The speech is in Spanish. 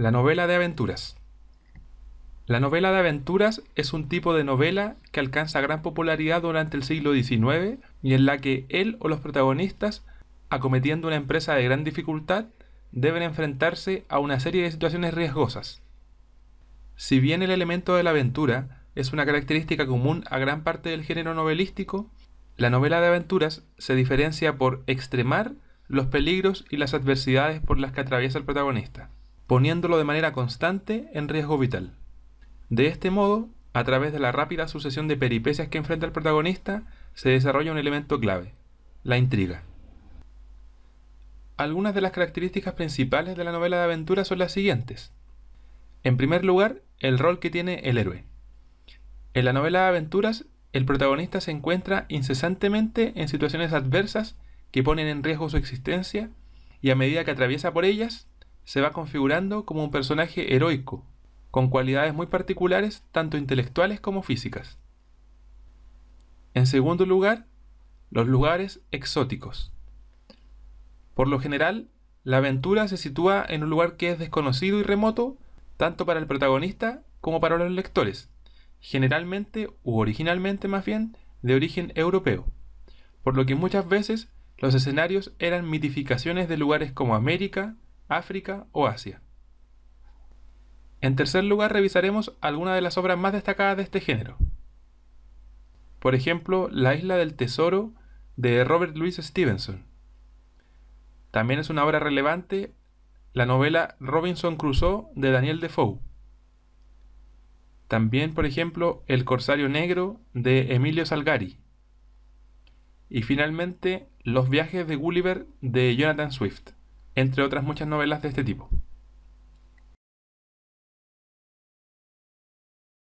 La novela de aventuras. La novela de aventuras es un tipo de novela que alcanza gran popularidad durante el siglo XIX y en la que él o los protagonistas, acometiendo una empresa de gran dificultad, deben enfrentarse a una serie de situaciones riesgosas. Si bien el elemento de la aventura es una característica común a gran parte del género novelístico, la novela de aventuras se diferencia por extremar los peligros y las adversidades por las que atraviesa el protagonista poniéndolo de manera constante en riesgo vital. De este modo, a través de la rápida sucesión de peripecias que enfrenta el protagonista, se desarrolla un elemento clave, la intriga. Algunas de las características principales de la novela de aventuras son las siguientes. En primer lugar, el rol que tiene el héroe. En la novela de aventuras, el protagonista se encuentra incesantemente en situaciones adversas que ponen en riesgo su existencia y a medida que atraviesa por ellas, se va configurando como un personaje heroico, con cualidades muy particulares tanto intelectuales como físicas. En segundo lugar, los lugares exóticos. Por lo general, la aventura se sitúa en un lugar que es desconocido y remoto tanto para el protagonista como para los lectores, generalmente u originalmente más bien de origen europeo, por lo que muchas veces los escenarios eran mitificaciones de lugares como América, África o Asia. En tercer lugar revisaremos algunas de las obras más destacadas de este género. Por ejemplo, La isla del tesoro de Robert Louis Stevenson. También es una obra relevante la novela Robinson Crusoe de Daniel Defoe. También, por ejemplo, El Corsario Negro de Emilio Salgari. Y finalmente, Los viajes de Gulliver de Jonathan Swift entre otras muchas novelas de este tipo.